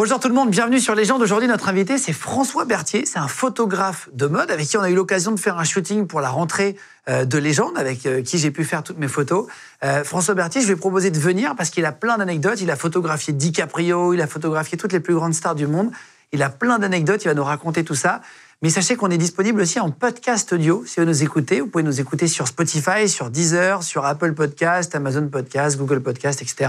Bonjour tout le monde, bienvenue sur Légende. Aujourd'hui, notre invité, c'est François Berthier. C'est un photographe de mode avec qui on a eu l'occasion de faire un shooting pour la rentrée euh, de Légende, avec euh, qui j'ai pu faire toutes mes photos. Euh, François Berthier, je lui ai proposé de venir parce qu'il a plein d'anecdotes. Il a photographié DiCaprio, il a photographié toutes les plus grandes stars du monde. Il a plein d'anecdotes, il va nous raconter tout ça. Mais sachez qu'on est disponible aussi en podcast audio. Si vous nous écoutez, vous pouvez nous écouter sur Spotify, sur Deezer, sur Apple Podcast, Amazon Podcast, Google Podcast, etc.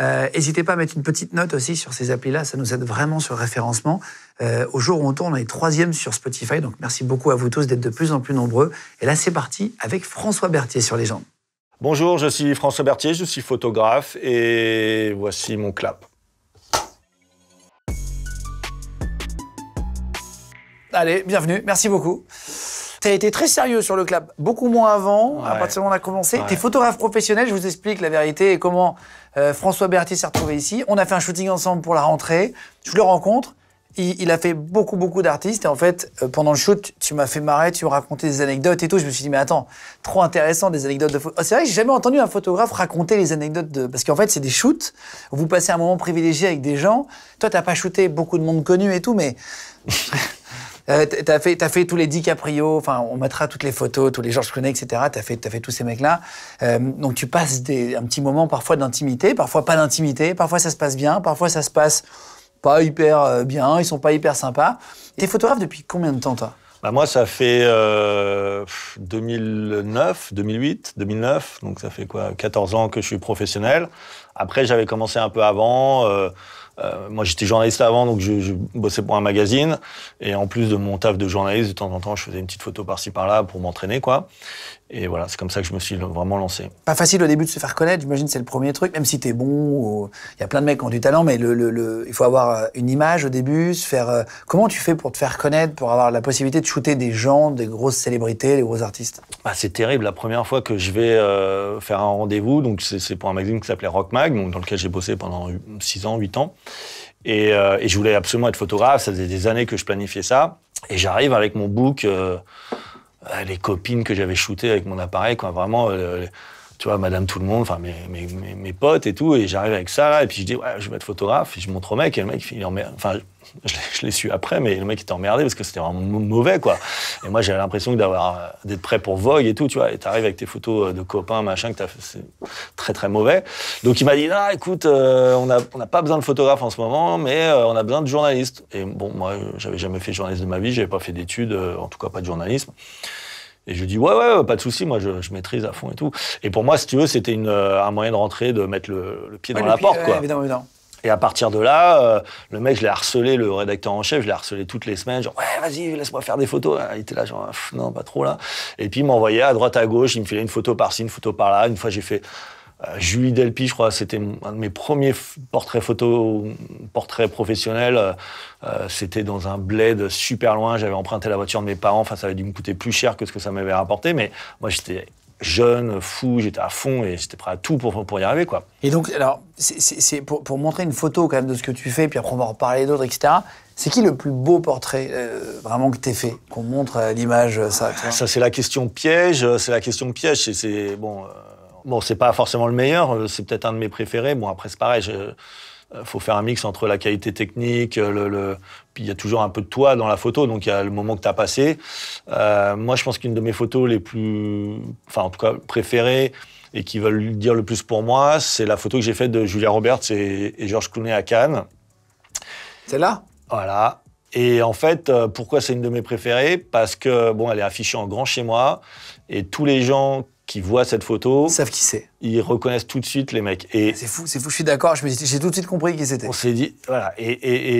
Euh, n'hésitez pas à mettre une petite note aussi sur ces applis-là, ça nous aide vraiment sur le référencement. Euh, au jour où on tourne, on est troisième sur Spotify, donc merci beaucoup à vous tous d'être de plus en plus nombreux. Et là, c'est parti avec François Berthier sur les jambes. Bonjour, je suis François Berthier, je suis photographe et voici mon clap. Allez, bienvenue, merci beaucoup. Tu as été très sérieux sur le club, beaucoup moins avant, à partir du moment où on a commencé. T'es photographe professionnel, je vous explique la vérité et comment euh, François Berthier s'est retrouvé ici. On a fait un shooting ensemble pour la rentrée, je le rencontre, il, a fait beaucoup, beaucoup d'artistes. Et en fait, euh, pendant le shoot, tu m'as fait marrer, tu m'as raconté des anecdotes et tout. Je me suis dit, mais attends, trop intéressant, des anecdotes de... C'est vrai que j'ai jamais entendu un photographe raconter les anecdotes de... Parce qu'en fait, c'est des shoots, vous passez un moment privilégié avec des gens. Toi, t'as pas shooté beaucoup de monde connu et tout, mais... Euh, t'as fait, as fait tous les DiCaprio, enfin, on mettra toutes les photos, tous les Georges Clooney, etc. T'as fait, as fait tous ces mecs-là. Euh, donc tu passes des, un petit moment parfois d'intimité, parfois pas d'intimité, parfois ça se passe bien, parfois ça se passe pas hyper euh, bien, ils sont pas hyper sympas. es photographe depuis combien de temps, toi bah moi, ça fait 2009, 2008, 2009, donc ça fait quoi 14 ans que je suis professionnel. Après, j'avais commencé un peu avant. Euh, moi, j'étais journaliste avant, donc je, je, bossais pour un magazine. Et en plus de mon taf de journaliste, de temps en temps, je faisais une petite photo par-ci par-là pour m'entraîner, quoi. Et voilà, c'est comme ça que je me suis vraiment lancé. Pas facile au début de se faire connaître, j'imagine c'est le premier truc, même si t'es bon, il y a plein de mecs qui ont du talent, mais le, le, il faut avoir euh, une image au début, se faire... Euh, comment tu fais pour te faire connaître, pour avoir la possibilité de shooter des gens, des grosses célébrités, des gros artistes bah, C'est terrible, la première fois que je vais euh, faire un rendez-vous, donc c'est pour un magazine qui s'appelait Rock Mag, donc dans lequel j'ai bossé pendant 6 ans, 8 ans, et, je voulais absolument être photographe, ça faisait des années que je planifiais ça, et j'arrive avec mon book... Ah, les copines que j'avais shootées avec mon appareil, quoi, vraiment euh, tu vois, Madame Tout le Monde, enfin mes, mes, mes, potes et tout, et j'arrive avec ça et puis je dis ouais, je vais être photographe, et je montre au mec, et le mec il emmerde, enfin je, je l'ai su après, mais le mec était emmerdé parce que c'était vraiment mauvais quoi. Et moi j'avais l'impression d'avoir euh, d'être prêt pour Vogue et tout, tu vois, et t'arrives avec tes photos euh, de copains machin que t'as fait, c'est très très mauvais. Donc il m'a dit ah écoute, euh, on n'a on a pas besoin de photographe en ce moment, mais on a besoin de journaliste. Et bon moi j'avais jamais fait de journaliste de ma vie, j'avais pas fait d'études, en tout cas pas de journalisme. Et je lui dis, ouais, ouais, pas de souci, moi, je, maîtrise à fond et tout. Et pour moi, si tu veux, c'était euh, un moyen de rentrer, de mettre le, pied dans la porte, quoi. Évidemment, Et à partir de là, euh, le mec, je l'ai harcelé, le rédacteur en chef, je l'ai harcelé toutes les semaines, genre, ouais, vas-y, laisse-moi faire des photos. Il était là, genre, non, pas trop là. Et puis, il m'envoyait à droite, à gauche, il me filait une photo par-ci, une photo par-là. Une fois, j'ai fait, euh, Julie Delpy, je crois, c'était un de mes premiers portraits photo, portraits professionnels. Euh, euh, c'était dans un bled super loin. J'avais emprunté la voiture de mes parents. Enfin, ça avait dû me coûter plus cher que ce que ça m'avait rapporté. Mais moi, j'étais jeune, fou, j'étais à fond et j'étais prêt à tout pour, pour y arriver, quoi. Et donc, alors, c'est pour, montrer une photo quand même de ce que tu fais, puis après on va en parler d'autres, etc. C'est qui le plus beau portrait vraiment que t'es fait, qu'on montre l'image, ça Ça, c'est la question piège. C'est la question piège. C'est bon. Bon, c'est pas forcément le meilleur, euh, c'est peut-être un de mes préférés. Bon, après, c'est pareil, je, euh, faut faire un mix entre la qualité technique, euh, le, puis il y a toujours un peu de toi dans la photo, donc il y a le moment que tu as passé. moi, je pense qu'une de mes photos les plus, enfin en tout cas préférées et qui veulent dire le plus pour moi, c'est la photo que j'ai faite de Julia Roberts et, et Georges Clooney à Cannes. C'est là Voilà. Et en fait, pourquoi c'est une de mes préférées Parce que, bon, elle est affichée en grand chez moi, et tous les gens qui voient cette photo. Ils savent qui c'est. Ils reconnaissent tout de suite les mecs. Et c'est fou, c'est fou, je suis d'accord, j'ai tout de suite compris qui c'était. On s'est dit, voilà. Et,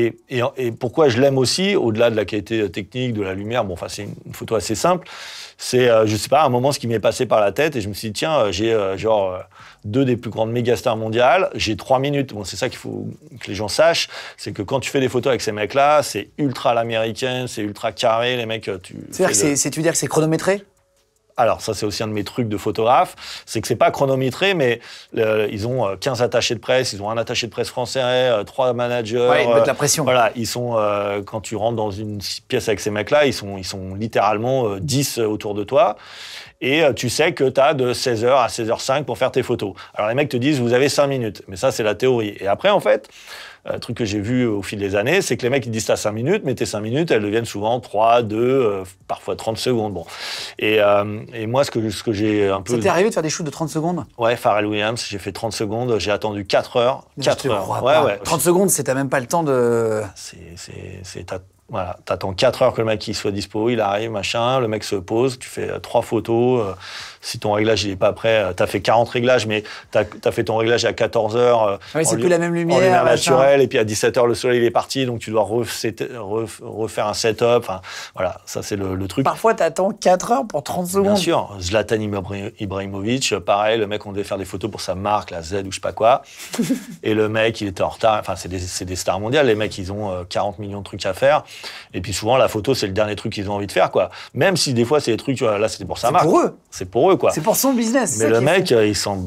et, et, et pourquoi je l'aime aussi, au-delà de la qualité technique, de la lumière, bon, enfin, c'est une photo assez simple. C'est, euh, je sais pas, un moment, ce qui m'est passé par la tête, et je me suis dit, tiens, euh, j'ai euh, genre deux des plus grandes mégastars mondiales, j'ai trois minutes. Bon, c'est ça qu'il faut que les gens sachent, c'est que quand tu fais des photos avec ces mecs-là, c'est ultra l'américaine, c'est ultra carré, les mecs, tu. cest à tu veux dire que c'est chronométré alors, ça, c'est aussi un de mes trucs de photographe, c'est que c'est pas chronométré, mais euh, ils ont 15 euh, attachés de presse, ils ont un attaché de presse français, euh, trois managers. Ouais, ils mettent la pression. Voilà, ils sont, quand tu rentres dans une pièce avec ces mecs-là, ils sont, ils sont littéralement 10 autour de toi et tu sais que tu as de 16h à 16h05 pour faire tes photos. Alors les mecs te disent, vous avez 5 minutes, mais ça c'est la théorie. Et après, en fait, un euh, truc que j'ai vu au fil des années, c'est que les mecs ils disent ça 5 minutes, mais tes 5 minutes, elles deviennent souvent 3, 2, euh, parfois 30 secondes. Bon. Euh, et, moi, ce que, ce que j'ai un peu. C'était arrivé de faire des shoots de 30 secondes Ouais, Pharrell Williams, j'ai fait 30 secondes, j'ai attendu 4 heures. 4 heures. 30 secondes, c'est t'as même pas le temps de. C'est. Voilà, t'attends 4 heures que le mec soit dispo, il arrive, machin, le mec se pose, tu fais 3 photos si ton réglage n'est pas prêt, euh, tu as fait 40 réglages, mais tu as, fait ton réglage à 14 heures. Euh, oui, c'est plus la même lumière. En naturelle, et puis à 17 heures, le soleil est parti, donc tu dois refaire un setup. voilà, ça, c'est le, truc. Parfois, tu attends 4 heures pour 30 secondes. Bien sûr. Zlatan Ibrahimovic, pareil, le mec, on devait faire des photos pour sa marque, la Z ou je sais pas quoi. et le mec, il était en retard. Enfin, c'est des, stars mondiales. Les mecs, ils ont 40 euh, millions de trucs à faire. Et puis souvent, la photo, c'est le dernier truc qu'ils ont envie de faire, quoi. Même si des fois, c'est des trucs, là, c'était pour sa marque. C'est pour eux. C'est pour eux c'est pour son business. Mais le mec, euh, il s'en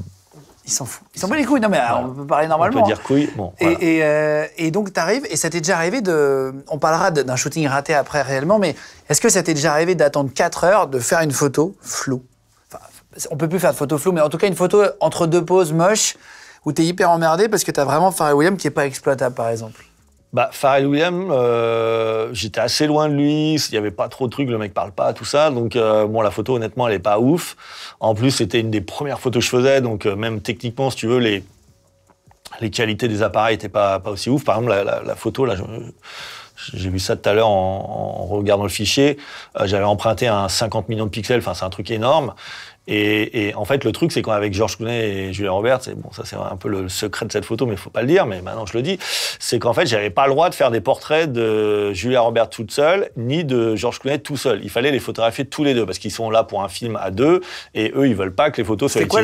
il s'en fout il s'en les couilles. Non, mais on peut parler normalement. On peut hein. dire couilles. Bon, et, euh, donc, tu arrives, et ça t'est déjà arrivé de. On parlera d'un shooting raté après réellement, mais est-ce que ça t'est déjà arrivé d'attendre 4 heures, de faire une photo floue On peut plus faire de photo floue, mais en tout cas, une photo entre deux poses moche, où t'es hyper emmerdé parce que t'as vraiment Farrah Williams qui est pas exploitable, par exemple bah, Pharrell Williams, euh, j'étais assez loin de lui, il n'y avait pas trop de trucs, le mec parle pas, tout ça. Donc, euh, bon, la photo, honnêtement, elle est pas ouf. En plus, c'était une des premières photos que je faisais, donc euh, même techniquement, si tu veux, les, les qualités des appareils n'étaient pas, pas aussi ouf. Par exemple, la, photo, là, j'ai vu ça tout à l'heure en, en, regardant le fichier, euh, j'avais emprunté un 50 millions de pixels, enfin, c'est un truc énorme. Et, en fait, le truc, c'est qu'avec Georges Clooney et Julia Robert, c'est bon, ça c'est un peu le secret de cette photo, mais il faut pas le dire, mais maintenant je le dis, c'est qu'en fait, j'avais pas le droit de faire des portraits de Julia Robert toute seule, ni de Georges Clooney tout seul. Il fallait les photographier tous les deux parce qu'ils sont là pour un film à deux, et eux, ils veulent pas que les photos soient. C'était quoi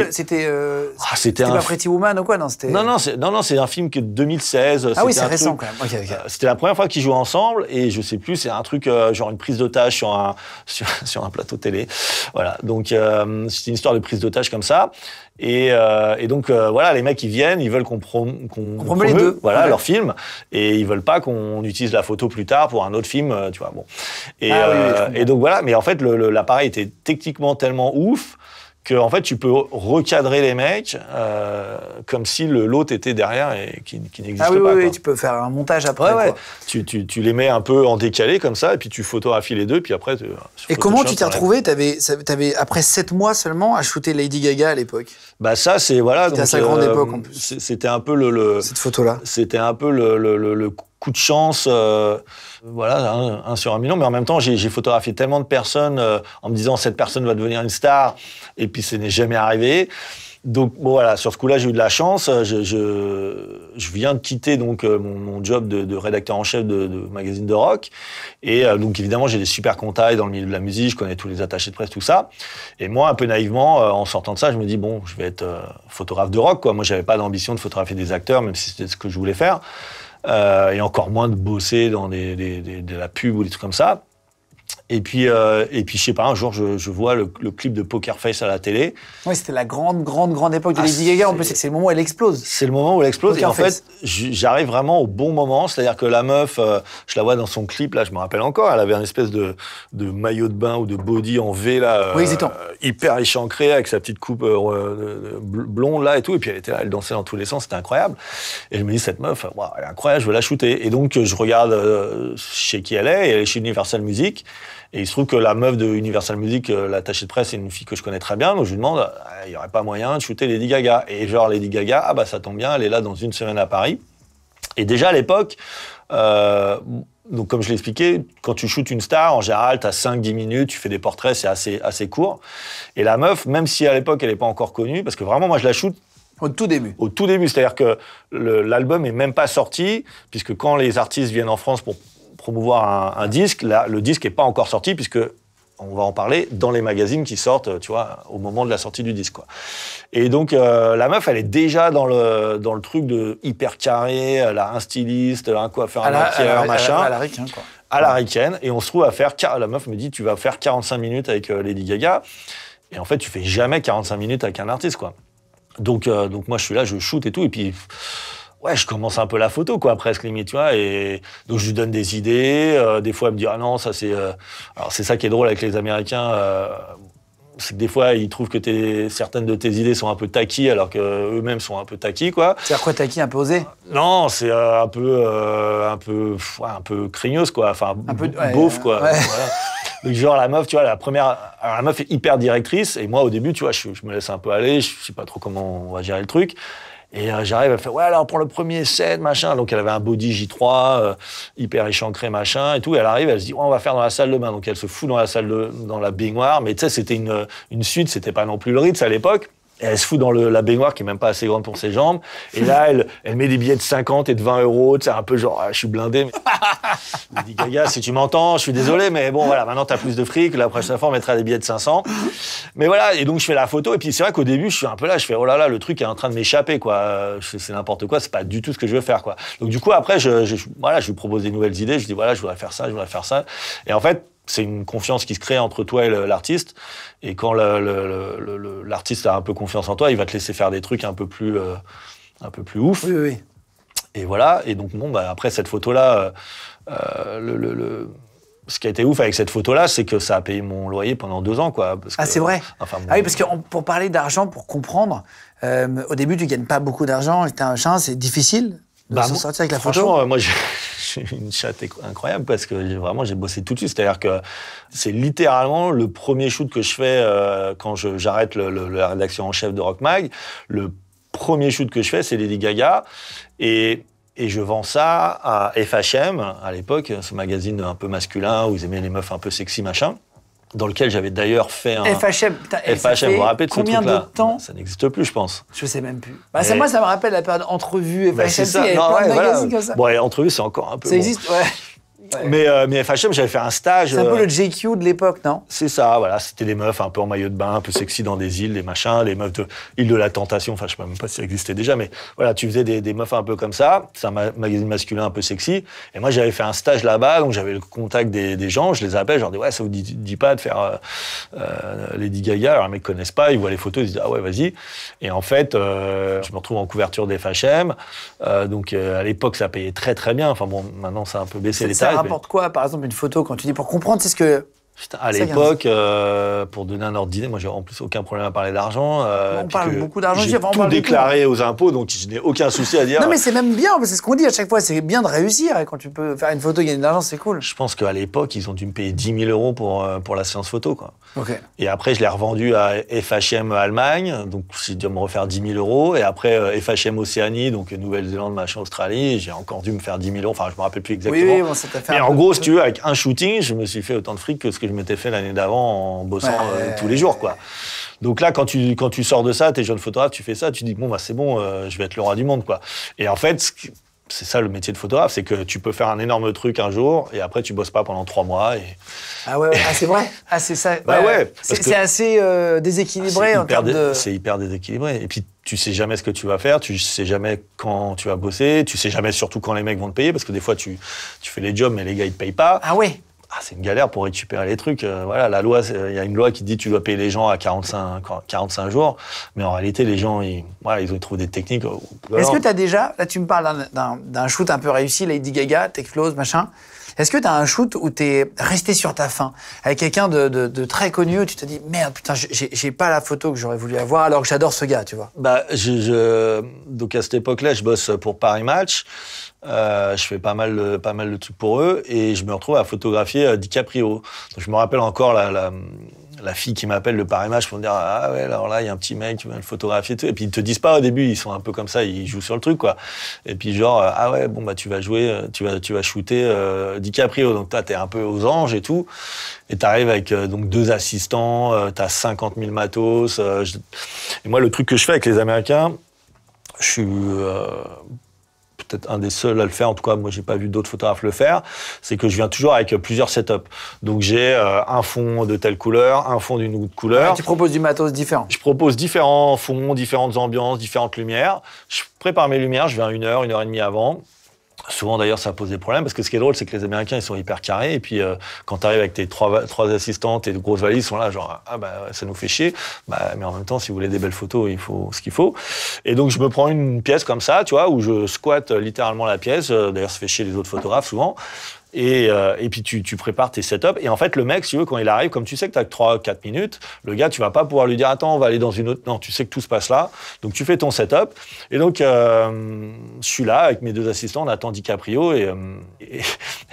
euh, ah, C'était. c'était Pretty Woman ou quoi Non, c'était. Non, non, c'est non, un film que de 2016. Ah oui, c'est récent quand même. Euh, c'était la première fois qu'ils jouaient ensemble, et je sais plus, c'est un truc euh, genre une prise d'otage sur un sur, sur, un plateau télé. Voilà, donc c'est une histoire de prise d'otage comme ça. Et, euh, et donc euh, voilà, les mecs ils viennent, ils veulent qu'on les deux. voilà leur film, et ils veulent pas qu'on utilise la photo plus tard pour un autre film, euh, tu vois. Bon. Et, ah et donc voilà, mais en fait l'appareil était techniquement tellement ouf en fait tu peux recadrer les mecs euh, comme si le l'autre était derrière et qui, qui n'existe ah oui, Oui, tu peux faire un montage après. Ouais, Tu, les mets un peu en décalé comme ça et puis tu photographies les deux puis après. et comment tu t'es retrouvé T'avais avais, après sept mois seulement à shooter Lady Gaga à l'époque. Bah ça c'est voilà. C'était à sa grande euh, C'était un peu le. Cette photo là. C'était un peu le, le, le coup de chance, euh, voilà, un, sur un million. Mais en même temps, j'ai photographié tellement de personnes euh, en me disant cette personne va devenir une star, et puis ce n'est jamais arrivé. Donc bon, voilà, sur ce coup-là, j'ai eu de la chance. Euh, je, viens de quitter donc mon, job de, rédacteur en chef de, magazine de rock, et donc évidemment, j'ai des super contacts dans le milieu de la musique. Je connais tous les attachés de presse, tout ça. Et moi, un peu naïvement, en sortant de ça, je me dis bon, je vais être photographe de rock. Quoi. Moi, j'avais pas d'ambition de photographier des acteurs, même si c'était ce que je voulais faire. Euh, et encore moins de bosser dans de la pub ou des trucs comme ça. Et puis, euh, et puis, je sais pas, un jour, je, je vois le, le, clip de Poker Face à la télé. Oui, c'était la grande, grande, grande époque de ah, Lady Gaga. En plus, c'est le moment où elle explose. C'est le moment où elle explose. et en fait, j'arrive vraiment au bon moment. C'est-à-dire que la meuf, euh, je la vois dans son clip, là, je me rappelle encore, elle avait un espèce de, de maillot de bain ou de body en V, là. Euh, hyper échancré, avec sa petite coupe euh, blonde, là, et tout. Et puis, elle était là, elle dansait dans tous les sens, c'était incroyable. Et je me dis, cette meuf, waouh, elle est incroyable, je veux la shooter. Et donc, je regarde chez qui elle est, et elle est chez Universal Music. Et il se trouve que la meuf de Universal Music, euh, l'attachée de presse, c'est une fille que je connais très bien. Donc je lui demande, euh, il n'y aurait pas moyen de shooter Lady Gaga. Et genre, Lady Gaga, ah bah ça tombe bien, elle est là dans une semaine à Paris. Et déjà à l'époque, euh, donc comme je l'expliquais, quand tu shoots une star, en général, tu as 5-10 minutes, tu fais des portraits, c'est assez, assez court. Et la meuf, même si à l'époque, elle n'est pas encore connue, parce que vraiment, moi, je la shoot au tout début. Au tout début, c'est-à-dire que l'album est même pas sorti, puisque quand les artistes viennent en France pour promouvoir un, disque. Là, le disque n'est pas encore sorti puisque on va en parler dans les magazines qui sortent, tu vois, au moment de la sortie du disque. Quoi. Et donc euh, la meuf, elle est déjà dans le dans le truc de hyper carré. Elle a un styliste, un coiffeur, un maquilleur, machin. À la, à Et on se trouve à faire. La meuf me dit, tu vas faire 45 minutes avec euh, Lady Gaga. Et en fait, tu fais jamais 45 minutes avec un artiste, quoi. Donc, euh, donc moi, je suis là, je shoot et tout. Et puis, ouais, je commence un peu la photo, quoi, presque limite, tu vois. Et donc je lui donne des idées. Euh, des fois, elle me dit ah non, ça c'est. Euh, alors c'est ça qui est drôle avec les Américains. Euh, c'est que des fois, ils trouvent que certaines de tes idées sont un peu taquies, alors qu'eux-mêmes sont un peu taquies, quoi. C'est-à-dire quoi, taquies, un peu osé Non, c'est un peu, un peu, un peu crignose quoi. Enfin, un peu, quoi. Donc, genre, la meuf, tu vois, la première. Alors, la meuf est hyper directrice, et moi, au début, tu vois, je, je me laisse un peu aller, je sais pas trop comment on va gérer le truc. Et euh, j'arrive, elle fait ouais alors, pour le premier set machin. Donc elle avait un body J3 euh, hyper échancré machin et tout. elle arrive, elle se dit ouais, on va faire dans la salle de bain. Donc elle se fout dans la salle de dans la baignoire. Mais tu sais c'était une une suite, c'était pas non plus le Ritz à l'époque elle se fout dans le, la baignoire qui est même pas assez grande pour ses jambes. Et là, elle, elle met des billets de 50 et de 20 euros. C'est un peu genre, ah, je suis blindé. Je je dis, Gaga, si tu m'entends, je suis désolé, mais bon, voilà, maintenant t'as plus de fric. La prochaine fois, on mettra des billets de 500. Mais voilà, et donc je fais la photo. Et puis c'est vrai qu'au début, je suis un peu là, je fais, oh là là, le truc est en train de m'échapper, quoi. C'est n'importe quoi, c'est pas du tout ce que je veux faire, quoi. Donc du coup, après, je, je voilà, je lui propose des nouvelles idées. Je dis, voilà, je voudrais faire ça, je voudrais faire ça. Et en fait, c'est une confiance qui se crée entre toi et l'artiste. Et quand l'artiste a un peu confiance en toi, il va te laisser faire des trucs un peu plus, euh, un peu plus ouf. Oui, oui, Et voilà. Et donc, bon, bah, après cette photo-là, euh, euh, le, ce qui a été ouf avec cette photo-là, c'est que ça a payé mon loyer pendant deux ans, quoi. ah, c'est vrai. ah oui, parce que pour parler d'argent, pour comprendre, au début, tu gagnes pas beaucoup d'argent. es un chien, c'est difficile de bah, s'en sortir avec la photo. Franchement, moi, je une chatte incroyable parce que vraiment, j'ai bossé tout de suite. C'est-à-dire que c'est littéralement le premier shoot que je fais euh, quand j'arrête la rédaction en chef de Rock Mag. Le premier shoot que je fais, c'est Lady Gaga. Et et je vends ça à FHM, à l'époque, ce magazine un peu masculin où ils aimaient les meufs un peu sexy, machin dans lequel j'avais d'ailleurs fait un FHM. FHM, vous vous rappelez de combien de temps Ça n'existe plus, je pense. Je ne sais même plus. Bah, Moi, ça me rappelle la période entrevue FHM. Bah, ça. ça. Bon, et entrevue, c'est encore un peu. Ça existe, ouais. Mais, euh, FHM, j'avais fait un stage. C'est un peu euh, le GQ de l'époque, non C'est ça, voilà. C'était des meufs un peu en maillot de bain, un peu sexy dans des îles, des machins, les meufs de île de la tentation. Enfin, je sais même pas si ça existait déjà, mais voilà, tu faisais des, meufs un peu comme ça. C'est un magazine masculin un peu sexy. Et moi, j'avais fait un stage là-bas, donc j'avais le contact des, gens. Je les appelle, je leur dis, ouais, ça vous dit, pas de faire euh, euh Lady Gaga. Alors, les mecs connaissent pas, ils voient les photos, ils disent, ah ouais, vas-y. Et en fait, euh, je me retrouve en couverture des FHM. donc, à l'époque, ça payait très, très bien. Enfin, bon, maintenant, ça a un peu baissé les rapporte quoi, par exemple, une photo quand tu dis pour comprendre C'est ce que Putain, à l'époque, euh, pour donner un ordre d'idée, moi j'ai en plus aucun problème à parler d'argent. Euh, on parle beaucoup d'argent. J'ai tout déclaré aux impôts, donc je n'ai aucun souci à dire. non mais c'est même bien, c'est ce qu'on dit à chaque fois, c'est bien de réussir. Et quand tu peux faire une photo, gagner de l'argent, c'est cool. Je pense qu'à l'époque, ils ont dû me payer 10 000 euros pour, euh, pour la séance photo. Quoi. Et après, je l'ai revendu à FHM Allemagne, donc j'ai dû me refaire 10 000 euros. Et après, FHM Océanie, donc Nouvelle-Zélande, machin, Australie, j'ai encore dû me faire 10 000 euros. Enfin, je me rappelle plus exactement. Oui, bon, fait mais en gros, tu veux, avec un shooting, je me suis fait autant de fric que ce que je m'étais fait l'année d'avant en bossant euh, tous les jours, quoi. Donc là, quand tu, quand tu sors de ça, t'es jeune photographe, tu fais ça, tu dis, bon, bah, c'est bon, euh, je vais être le roi du monde, quoi. Et en fait, c'est ça le métier de photographe, c'est que tu peux faire un énorme truc un jour et après tu bosses pas pendant trois mois. Et... Ah ouais, ah, c'est vrai. Ah c'est ça. Bah ouais. c'est assez euh, déséquilibré en termes de. C'est hyper déséquilibré. Et puis tu sais jamais ce que tu vas faire, tu sais jamais quand tu vas bosser, tu sais jamais surtout quand les mecs vont te payer parce que des fois tu, tu fais les jobs mais les gars ils te payent pas. Ah ouais. Ah, c'est une galère pour récupérer les trucs. Euh, voilà, la loi, euh, il y a une loi qui dit tu dois payer les gens à 45, 45 jours, mais en réalité, les gens, ils, voilà, ils ont trouvé des techniques. Euh, Est-ce que tu as déjà, là, tu me parles d'un shoot un peu réussi, Lady Gaga, Techflows, machin. Est-ce que tu as un shoot où tu es resté sur ta faim avec quelqu'un de, très connu tu te dis merde putain j'ai pas la photo que j'aurais voulu avoir alors que j'adore ce gars tu vois Bah donc à cette époque-là je bosse pour Paris Match euh, je fais pas mal, pas mal de trucs pour eux et je me retrouve à photographier euh, DiCaprio. Donc, je me rappelle encore la, fille qui m'appelle le Parimage pour me dire Ah ouais, alors là, il y a un petit mec qui vient le photographier. Et, tout. et puis ils te disent pas au début, ils sont un peu comme ça, ils jouent sur le truc. quoi. Et puis genre, euh, Ah ouais, bon, bah tu vas jouer, tu vas, tu vas shooter DiCaprio. Donc toi, es un peu aux anges et tout. Et tu arrives avec donc deux assistants, as 50 000 matos. Et moi, le truc que je fais avec les Américains, je suis peut-être un des seuls à le faire. En tout cas, moi, j'ai pas vu d'autres photographes le faire. C'est que je viens toujours avec plusieurs setups. Donc, j'ai euh, un fond de telle couleur, un fond d'une autre couleur. Ah, tu proposes du matos différent. Je propose différents fonds, différentes ambiances, différentes lumières. Je prépare mes lumières. Je viens une heure, une heure et demie avant. Souvent d'ailleurs, ça pose des problèmes parce que ce qui est drôle, c'est que les Américains, ils sont hyper carrés. Et puis, euh, quand tu arrives avec tes trois, trois assistantes et de grosses valises, ils sont là, genre, ah bah ça nous fait chier. Bah, mais en même temps, si vous voulez des belles photos, il faut ce qu'il faut. Et donc, je me prends une pièce comme ça, tu vois, où je squatte littéralement la pièce. Euh, d'ailleurs, ça fait chier les autres photographes souvent. Et, euh, et, puis tu, tu, prépares tes setups. Et en fait, le mec, si tu veux, quand il arrive, comme tu sais que tu as que 3-4 minutes, le gars, tu vas pas pouvoir lui dire Attends, on va aller dans une autre. Non, tu sais que tout se passe là. Donc tu fais ton setup. Et donc, euh, je suis là avec mes deux assistants, on attend DiCaprio. Et, euh,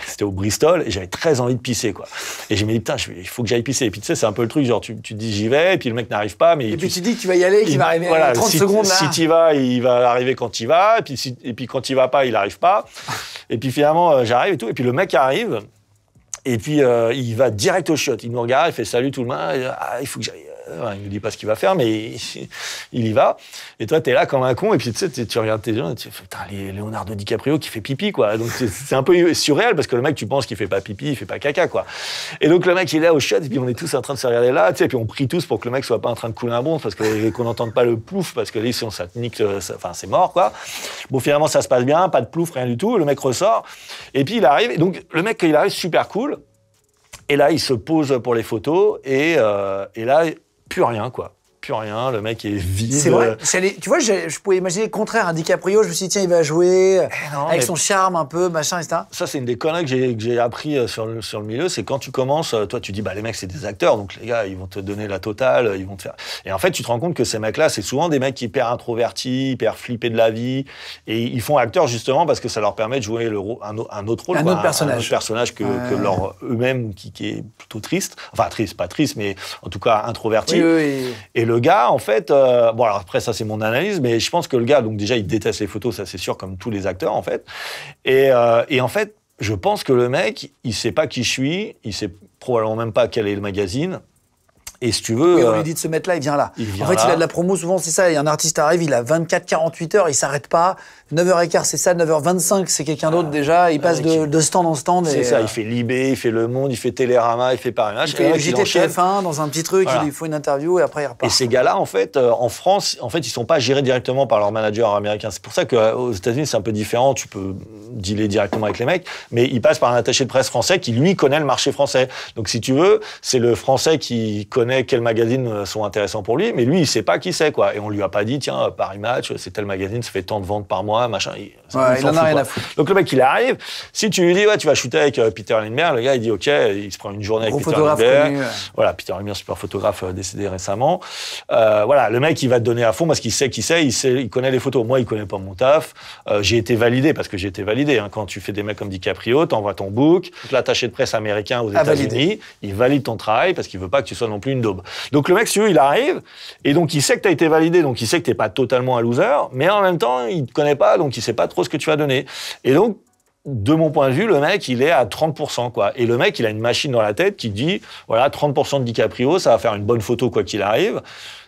c'était au Bristol. Et j'avais très envie de pisser, quoi. Et j'ai me dis Putain, il faut que j'aille pisser. Et puis tu sais, c'est un peu le truc genre, tu, tu dis J'y vais. Et puis le mec n'arrive pas. Mais et puis tu dis tu vas y aller, il va arriver voilà, 30 secondes là. Si tu vas, il va arriver quand il va. Et puis, et puis quand il va pas, il arrive pas. Et puis finalement, j'arrive et tout. Et puis le qui arrive, et puis euh, il va direct au shot. Il nous regarde, il fait salut tout le monde. il faut que j'aille euh, il nous dit pas ce qu'il va faire, mais il, y va. Et toi, tu es là comme un con, et puis tu sais, tu regardes tes gens, tu fais, putain, Leonardo DiCaprio qui fait pipi, quoi. Donc c'est un peu surréel, parce que le mec, tu penses qu'il fait pas pipi, il fait pas caca, quoi. Et donc le mec, il est là au shot, et puis on est tous en train de se regarder là, tu et puis on prie tous pour que le mec soit pas en train de couler un bond, parce qu'on n'entende pas le plouf, parce que les si on s'atnique, enfin, c'est mort, quoi. Bon, finalement, ça se passe bien, pas de plouf, rien du tout, le mec ressort, et puis il arrive, et donc le mec, il arrive super cool. Et là, il se pose pour les photos. Et, euh, et là, plus rien, quoi plus rien, le mec est vide. C'est vrai. tu vois, je, pouvais imaginer le contraire. Un DiCaprio, je me suis dit, tiens, il va jouer eh avec son charme un peu, machin, etc. Ça, c'est une des conneries que j'ai appris euh, sur le, sur le milieu. C'est quand tu commences, euh, toi, tu dis, bah, les mecs, c'est des acteurs, donc les gars, ils vont te donner la totale, ils vont te faire. Et en fait, tu te rends compte que ces mecs-là, c'est souvent des mecs hyper introvertis, hyper flippés de la vie. Et ils font acteur justement parce que ça leur permet de jouer le, un, autre rôle. Un autre personnage. Un autre personnage que, leur eux-mêmes, qui, qui, est plutôt triste. Enfin, triste, pas triste, mais en tout cas introverti. Et le gars, en fait, euh, bon, alors après, ça, c'est mon analyse, mais je pense que le gars, donc déjà, il déteste les photos, ça, c'est sûr, comme tous les acteurs, en fait. Et, euh, et en fait, je pense que le mec, il sait pas qui je suis, il sait probablement même pas quel est le magazine. Et si tu veux. on lui euh, dit de se mettre là, il vient là. en fait, il a de la promo, souvent, c'est ça. Il y a un artiste arrive, il a 24, 48 heures, il s'arrête pas. 9h15, c'est ça. 9h25, c'est quelqu'un d'autre ah, déjà. Il passe de, stand en stand. C'est ça. Euh, il fait Libé, il fait Le Monde, il fait Télérama, il fait Paris Match. Il fait 1 dans un petit truc, il faut une interview et après il repart. Et ces gars-là, en fait, euh, en France, en fait, ils sont pas gérés directement par leur manager américain. C'est pour ça qu'aux États-Unis, c'est un peu différent. Tu peux dealer directement avec les mecs, mais ils passent par un attaché de presse français qui, lui, connaît le marché français. Donc, si tu veux, c'est le français qui connaît quels magazines euh, sont intéressants pour lui, mais lui, il sait pas qui c'est, quoi. Et on lui a pas dit, tiens, euh, Paris Match, c'est tel magazine, ça fait tant de ventes par mois, machin. Il, a rien à foutre. Donc le mec, il arrive. Si tu lui dis, ouais, tu vas shooter avec euh, Peter Lindbergh, le gars, il dit, OK, il se prend une journée avec Peter Lindbergh. Voilà, Peter Lindbergh, super photographe décédé récemment. voilà, le mec, il va te donner à fond parce qu'il sait qui c'est, il sait, il connaît les photos. Moi, il connaît pas mon taf. j'ai été validé parce que j'ai été validé. Hein. Quand tu fais des mecs comme DiCaprio, t'envoies ton book. L'attaché de presse américain aux ah, États-Unis, il valide ton travail parce qu'il veut pas que tu sois non plus une donc le mec, il arrive, et donc il sait que tu as été validé, donc il sait que tu n'es pas totalement un loser, mais en même temps, il te connaît pas, donc il sait pas trop ce que tu vas donner. Et donc, de mon point de vue, le mec, il est à 30%, quoi. Et le mec, il a une machine dans la tête qui dit, voilà, 30% de DiCaprio, ça va faire une bonne photo, quoi qu'il arrive.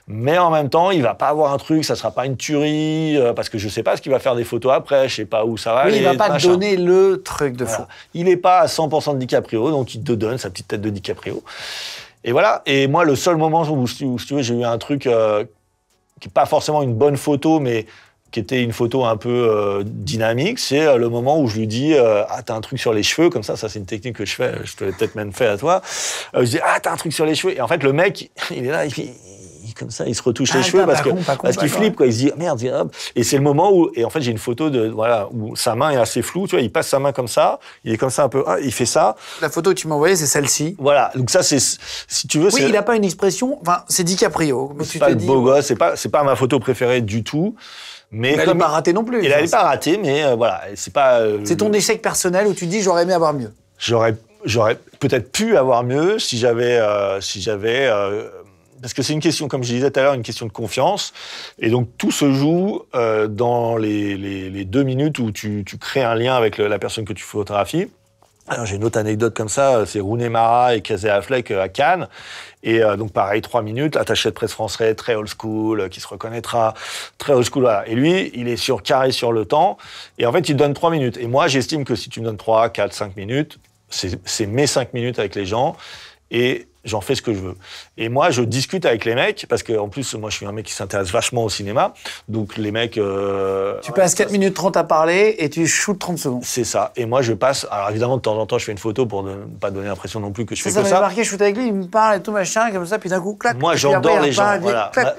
Mais en même temps, il va pas avoir un truc, ça sera pas une tuerie, euh, parce que je sais pas ce qu'il va faire des photos après, je sais pas où ça va. aller, il va pas donner le truc de fou. Il est pas à 100% de DiCaprio, donc il te donne sa petite tête de DiCaprio. Et voilà. Et moi, le seul moment où, j'ai eu un truc euh, qui n'est pas forcément une bonne photo, mais qui était une photo un peu euh, dynamique, c'est euh, le moment où je lui dis ah t'as un truc sur les cheveux comme ça ça c'est une technique que je fais je te l'ai peut-être même fait à toi je dis ah t'as un truc sur les cheveux et en fait le mec il est là il, comme ça, il se retouche les ah, cheveux parce, qu'il flippe, quoi. Il se dit, oh, merde, Et c'est le moment où, et en fait, j'ai une photo de, voilà, où sa main est assez floue, tu vois, il passe sa main comme ça, il est comme ça un peu, hein, il fait ça. La photo que tu m'as envoyée, c'est celle-ci. Voilà. Donc ça, c'est, si tu veux, Oui, il n'a pas une expression, enfin, c'est DiCaprio. Ce c'est pas le beau gosse, c'est pas, c'est pas ma photo préférée du tout. Mais elle n'est pas ratée non plus. il n'est pas ratée, mais euh, voilà, c'est pas. Euh, c'est ton échec personnel où tu dis j'aurais aimé avoir mieux. J'aurais, j'aurais peut-être pu avoir mieux si j'avais, euh, si j'avais parce que c'est une question, comme je disais tout à l'heure, une question de confiance. Et donc tout se joue euh, dans les, deux minutes où tu, crées un lien avec la personne que tu photographies. J'ai une autre anecdote comme ça, euh, c'est Rooney Mara et Casey Affleck euh, à Cannes. Et donc pareil, trois minutes, attaché de presse français, très old school, qui se reconnaîtra, très old school. Et lui, il est sur carré sur le temps. Et en fait, il donne trois minutes. Et moi, j'estime que si tu me donnes trois, quatre, cinq minutes, c'est mes cinq minutes avec les gens et j'en fais ce que je veux. Et moi, je discute avec les mecs, parce qu'en plus, moi, je suis un mec qui s'intéresse vachement au cinéma. Donc, les mecs. Euh, tu passes 4 minutes 30 à parler et tu shoots 30 secondes. C'est ça. Et moi, je passe. Alors, évidemment, de temps en temps, je fais une photo pour ne pas donner l'impression non plus que je fais ça que ça. Ça marqué, je shoot avec lui, il me parle et tout machin, comme ça, puis d'un coup, clac. Moi, j'endors les gens.